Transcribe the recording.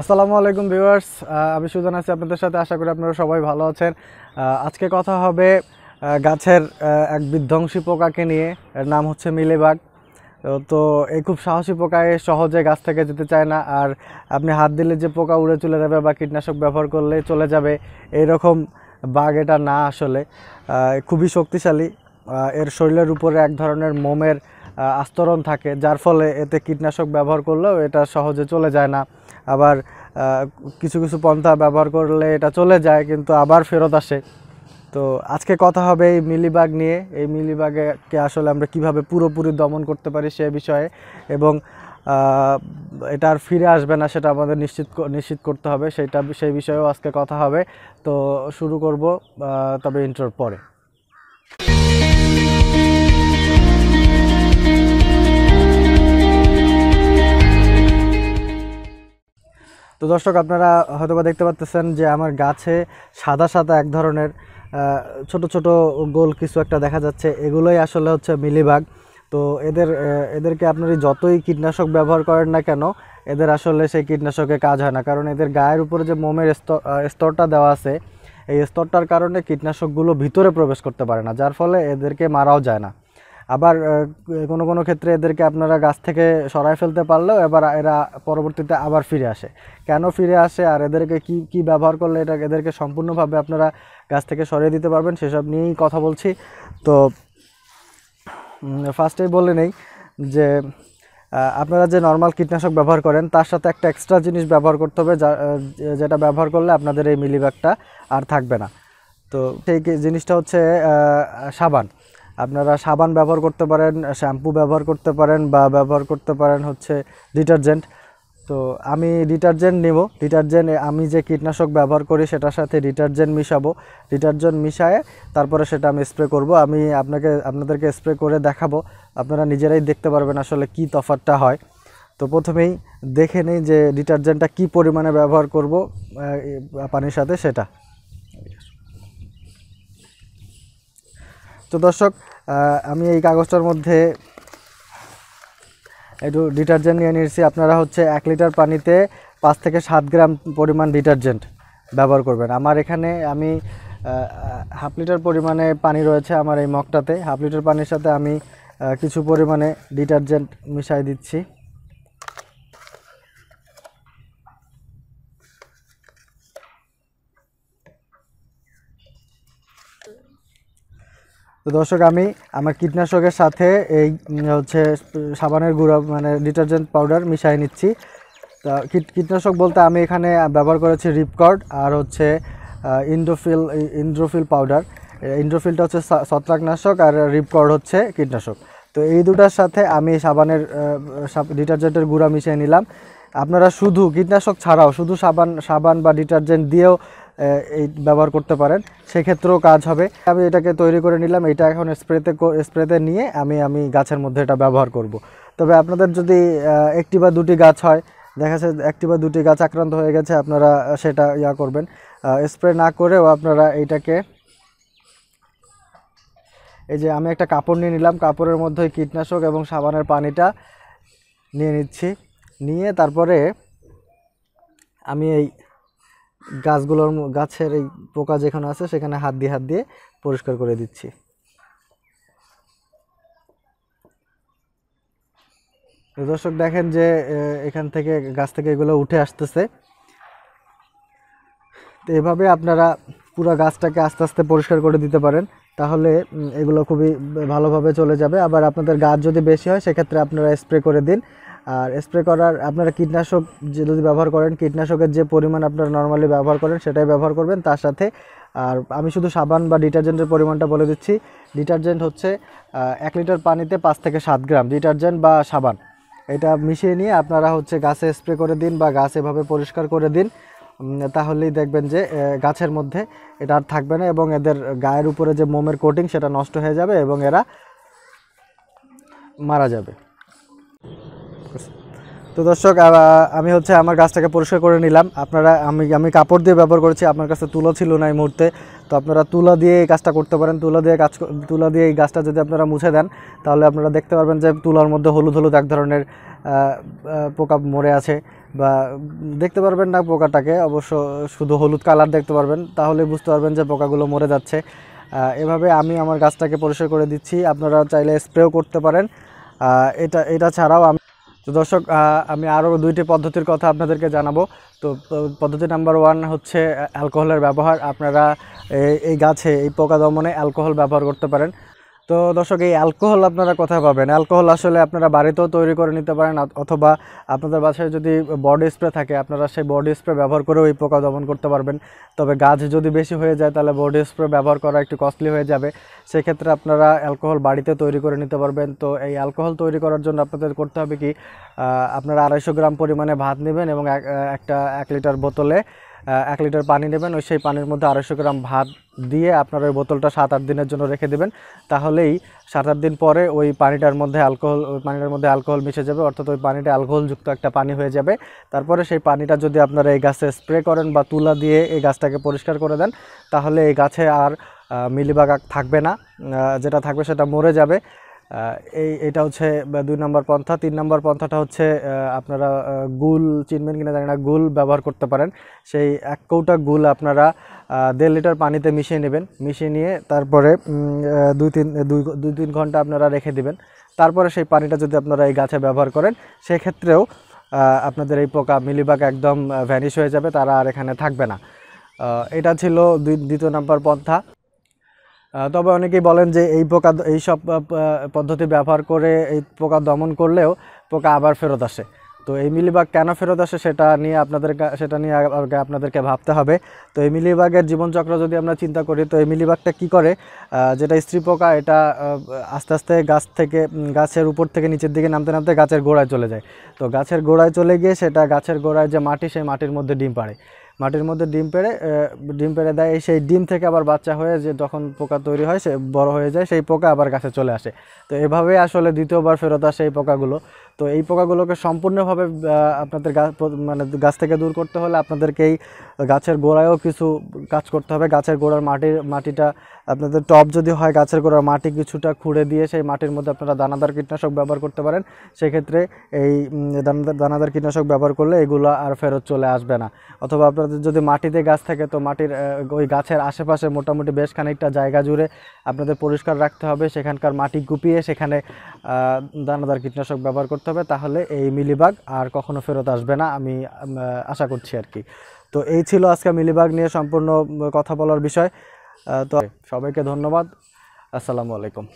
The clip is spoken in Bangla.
আসসালামু আলাইকুম ভিউয়ার্স আমি সুজন আছি আপনাদের সাথে আশা করি আপনারা সবাই ভালো আছেন আজকে কথা হবে গাছের এক বিধ্বংসী পোকাকে নিয়ে এর নাম হচ্ছে মিলেবাগ তো এই খুব সাহসী পোকায় সহজে গাছ থেকে যেতে চায় না আর আপনি হাত দিলে যে পোকা উড়ে চলে যাবে বা কীটনাশক ব্যবহার করলে চলে যাবে রকম বাঘ এটা না আসলে খুবই শক্তিশালী এর শরীরের উপরে এক ধরনের মোমের আস্তরণ থাকে যার ফলে এতে কীটনাশক ব্যবহার করলেও এটা সহজে চলে যায় না আবার কিছু কিছু পন্থা ব্যবহার করলে এটা চলে যায় কিন্তু আবার ফেরত আসে তো আজকে কথা হবে এই মিলিবাগ নিয়ে এই মিলিবাগকে আসলে আমরা কিভাবে পুরোপুরি দমন করতে পারি সে বিষয়ে এবং এটা আর ফিরে আসবে না সেটা আমাদের নিশ্চিত নিশ্চিত করতে হবে সেটা সেই বিষয়েও আজকে কথা হবে তো শুরু করব তবে ইন্টার পরে তো দর্শক আপনারা হয়তোবা দেখতে পাচ্তেছেন যে আমার গাছে সাদা সাদা এক ধরনের ছোট ছোট গোল কিছু একটা দেখা যাচ্ছে এগুলোই আসলে হচ্ছে মিলিবাগ তো এদের এদেরকে আপনারই যতই কীটনাশক ব্যবহার করেন না কেন এদের আসলে সেই কীটনাশকে কাজ হয় না কারণ এদের গায়ের উপরে যে মোমের স্তরটা দেওয়া আছে এই স্তরটার কারণে কীটনাশকগুলো ভিতরে প্রবেশ করতে পারে না যার ফলে এদেরকে মারাও যায় না আবার কোনো কোনো ক্ষেত্রে এদেরকে আপনারা গাছ থেকে সরায় ফেলতে পারলেও এবার এরা পরবর্তীতে আবার ফিরে আসে কেন ফিরে আসে আর এদেরকে কি কি ব্যবহার করলে এটা এদেরকে সম্পূর্ণভাবে আপনারা গাছ থেকে সরিয়ে দিতে পারবেন সেসব নিয়েই কথা বলছি তো ফার্স্টেই বলে নেই যে আপনারা যে নর্মাল কীটনাশক ব্যবহার করেন তার সাথে একটা এক্সট্রা জিনিস ব্যবহার করতে হবে যেটা ব্যবহার করলে আপনাদের এই মিলিব্যাগটা আর থাকবে না তো সেই জিনিসটা হচ্ছে সাবান আপনারা সাবান ব্যবহার করতে পারেন শ্যাম্পু ব্যবহার করতে পারেন বা ব্যবহার করতে পারেন হচ্ছে ডিটারজেন্ট তো আমি ডিটারজেন্ট নেব ডিটারজেন্ট আমি যে কীটনাশক ব্যবহার করি সেটার সাথে ডিটারজেন্ট মিশাবো ডিটারজেন্ট মিশায়ে তারপরে সেটা আমি স্প্রে করব আমি আপনাকে আপনাদেরকে স্প্রে করে দেখাবো আপনারা নিজেরাই দেখতে পারবেন আসলে কি তফাতটা হয় তো প্রথমেই দেখে নিই যে ডিটারজেন্টটা কি পরিমাণে ব্যবহার করব পানির সাথে সেটা তো দর্শক আমি এই কাগজটার মধ্যে একটু ডিটারজেন্ট নিয়ে নিয়েছি আপনারা হচ্ছে এক লিটার পানিতে পাঁচ থেকে সাত গ্রাম পরিমাণ ডিটারজেন্ট ব্যবহার করবেন আমার এখানে আমি হাফ লিটার পরিমাণে পানি রয়েছে আমার এই মগটাতে হাফ লিটার পানির সাথে আমি কিছু পরিমাণে ডিটারজেন্ট মিশাই দিচ্ছি তো দর্শক আমি আমার কীটনাশকের সাথে এই হচ্ছে সাবানের গুঁড়া মানে ডিটারজেন্ট পাউডার মিশাই নিচ্ছি তা কীটনাশক বলতে আমি এখানে ব্যবহার করেছি রিপকর্ড আর হচ্ছে ইন্ড্রোফিল ইন্ড্রোফিল পাউডার ইন্ড্রোফিলটা হচ্ছে ছত্রাকনাশক আর রিপকর্ড হচ্ছে কীটনাশক তো এই দুটার সাথে আমি সাবানের ডিটারজেন্টের গুঁড়া মিশিয়ে নিলাম আপনারা শুধু কীটনাশক ছাড়াও শুধু সাবান সাবান বা ডিটারজেন্ট দিয়েও এই ব্যবহার করতে পারেন সেক্ষেত্রেও কাজ হবে আমি এটাকে তৈরি করে নিলাম এটা এখন স্প্রেতে স্প্রেতে নিয়ে আমি আমি গাছের মধ্যে এটা ব্যবহার করব। তবে আপনাদের যদি একটি বা দুটি গাছ হয় দেখা যাচ্ছে একটি বা দুটি গাছ আক্রান্ত হয়ে গেছে আপনারা সেটা ইয়া করবেন স্প্রে না করেও আপনারা এইটাকে এই যে আমি একটা কাপড় নিয়ে নিলাম কাপড়ের মধ্যে কীটনাশক এবং সাবানের পানিটা নিয়ে নিচ্ছি নিয়ে তারপরে আমি এই গাছগুলোর গাছের এই পোকা যেখানে আছে সেখানে হাত দিয়ে হাত দিয়ে পরিষ্কার করে দিচ্ছি দর্শক দেখেন যে এখান থেকে গাছ থেকে এগুলো উঠে আসতেছে তো এভাবে আপনারা পুরো গাছটাকে আস্তে আস্তে পরিষ্কার করে দিতে পারেন তাহলে এগুলো খুবই ভালোভাবে চলে যাবে আবার আপনাদের গাছ যদি বেশি হয় সেক্ষেত্রে আপনারা স্প্রে করে দিন আর স্প্রে করার আপনারা কীটনাশক যদি ব্যবহার করেন কীটনাশকের যে পরিমাণ আপনারা নর্মালি ব্যবহার করেন সেটাই ব্যবহার করবেন তার সাথে আর আমি শুধু সাবান বা ডিটারজেন্টের পরিমাণটা বলে দিচ্ছি ডিটারজেন্ট হচ্ছে এক লিটার পানিতে পাঁচ থেকে সাত গ্রাম ডিটারজেন্ট বা সাবান এটা মিশিয়ে নিয়ে আপনারা হচ্ছে গাছে স্প্রে করে দিন বা গাছ এভাবে পরিষ্কার করে দিন তাহলেই দেখবেন যে গাছের মধ্যে এটা আর থাকবে না এবং এদের গায়ের উপরে যে মোমের কোটিং সেটা নষ্ট হয়ে যাবে এবং এরা মারা যাবে করছে তো দর্শক আমি হচ্ছে আমার গাছটাকে পরিষ্কার করে নিলাম আপনারা আমি আমি কাপড় দিয়ে ব্যবহার করেছি আপনার কাছে তুলা ছিল না এই মুহূর্তে তো আপনারা তুলা দিয়ে এই কাজটা করতে পারেন তুলা দিয়ে কাজ তুলা দিয়ে এই গাছটা যদি আপনারা মুছে দেন তাহলে আপনারা দেখতে পারবেন যে তুলার মধ্যে হলুদ হলুদ এক ধরনের পোকা মরে আছে বা দেখতে পারবেন না পোকাটাকে অবশ্য শুধু হলুদ কালার দেখতে পারবেন তাহলে বুঝতে পারবেন যে পোকাগুলো মরে যাচ্ছে এভাবে আমি আমার গাছটাকে পরিষ্কার করে দিচ্ছি আপনারা চাইলে স্প্রেও করতে পারেন এটা এটা ছাড়াও আমি তো দর্শক আমি আরও দুইটি পদ্ধতির কথা আপনাদেরকে জানাবো তো পদ্ধতি নাম্বার ওয়ান হচ্ছে অ্যালকোহলের ব্যবহার আপনারা এই গাছে এই পোকা দমনে অ্যালকোহল ব্যবহার করতে পারেন তো দর্শক এই অ্যালকোহল আপনারা কোথায় পাবেন অ্যালকোহল আসলে আপনারা বাড়িতেও তৈরি করে নিতে পারেন অথবা আপনাদের বাসায় যদি বডি স্প্রে থাকে আপনারা সেই বডি স্প্রে ব্যবহার করেও এই পোকা দমন করতে পারবেন তবে গাছ যদি বেশি হয়ে যায় তাহলে বডি স্প্রে ব্যবহার করা একটু কস্টলি হয়ে যাবে সেক্ষেত্রে আপনারা অ্যালকোহল বাড়িতে তৈরি করে নিতে পারবেন তো এই অ্যালকোহল তৈরি করার জন্য আপনাদের করতে হবে কি আপনারা আড়াইশো গ্রাম পরিমাণে ভাত নেবেন এবং একটা এক লিটার বোতলে এক লিটার পানি নেবেন ওই সেই পানির মধ্যে আড়াইশো গ্রাম ভাত দিয়ে আপনার ওই বোতলটা সাত আট দিনের জন্য রেখে দেবেন তাহলেই সাত আট দিন পরে ওই পানিটার মধ্যে অ্যালকোহল ওই পানিটার মধ্যে অ্যালকোহল মিশে যাবে অর্থাৎ ওই পানিটা অ্যালকোহলযুক্ত একটা পানি হয়ে যাবে তারপরে সেই পানিটা যদি আপনারা এই গাছে স্প্রে করেন বা তুলা দিয়ে এই গাছটাকে পরিষ্কার করে দেন তাহলে এই গাছে আর মিলিবাগা থাকবে না যেটা থাকবে সেটা মরে যাবে এই এটা হচ্ছে দুই নম্বর পন্থা তিন নম্বর পন্থাটা হচ্ছে আপনারা গুল চিনবেন কিনা জানি না গুল ব্যবহার করতে পারেন সেই এক কৌটা গুল আপনারা দেড় লিটার পানিতে মিশিয়ে নেবেন মিশিয়ে নিয়ে তারপরে দুই তিন দুই তিন ঘন্টা আপনারা রেখে দিবেন তারপরে সেই পানিটা যদি আপনারা এই গাছে ব্যবহার করেন সেক্ষেত্রেও আপনাদের এই পোকা মিলিবাগ একদম ভ্যানিশ হয়ে যাবে তারা আর এখানে থাকবে না এটা ছিল দুই দ্বিতীয় নম্বর পন্থা তবে অনেকেই বলেন যে এই পোকা এই সব পদ্ধতি ব্যবহার করে এই পোকা দমন করলেও পোকা আবার ফেরত আসে তো এই মিলিবাগ কেন ফেরত আসে সেটা নিয়ে আপনাদের সেটা নিয়ে আগে আপনাদেরকে ভাবতে হবে তো এই মিলিবাগের জীবনচক্র যদি আমরা চিন্তা করি তো এই মিলিবাগটা কি করে যেটা স্ত্রী পোকা এটা আস্তে আস্তে গাছ থেকে গাছের উপর থেকে নিচের দিকে নামতে নামতে গাছের গোড়ায় চলে যায় তো গাছের গোড়ায় চলে গিয়ে সেটা গাছের গোড়ায় যে মাটি সেই মাটির মধ্যে ডিম পাড়ে মাটির মধ্যে ডিম পেড়ে ডিম পেড়ে দেয় সেই ডিম থেকে আবার বাচ্চা হয়ে যে যখন পোকা তৈরি হয় সে বড় হয়ে যায় সেই পোকা আবার গাছে চলে আসে তো এভাবেই আসলে দ্বিতীয়বার ফেরত আসে এই পোকাগুলো তো এই পোকাগুলোকে সম্পূর্ণভাবে আপনাদের গাছ মানে গাছ থেকে দূর করতে হলে আপনাদেরকেই গাছের গোড়ায়ও কিছু কাজ করতে হবে গাছের গোড়ার মাটির মাটিটা আপনাদের টপ যদি হয় গাছের গোড়ার মাটি কিছুটা খুঁড়ে দিয়ে সেই মাটির মধ্যে আপনারা দানাদার কীটনাশক ব্যবহার করতে পারেন সেক্ষেত্রে এই দানাদার দানাদার কীটনাশক ব্যবহার করলে এগুলো আর ফেরত চলে আসবে না অথবা আপনার আপনাদের যদি মাটিতে গাছ থাকে তো মাটির ওই গাছের আশেপাশে মোটামুটি বেশ খানিকটা জায়গা জুড়ে আপনাদের পরিষ্কার রাখতে হবে সেখানকার মাটি গুপিয়ে সেখানে দানাদার কীটনাশক ব্যবহার করতে হবে তাহলে এই মিলিবাগ আর কখনো ফেরত আসবে না আমি আশা করছি আর কি তো এই ছিল আজকে মিলিবাগ নিয়ে সম্পূর্ণ কথা বলার বিষয় তো সবাইকে ধন্যবাদ আসসালামু আলাইকুম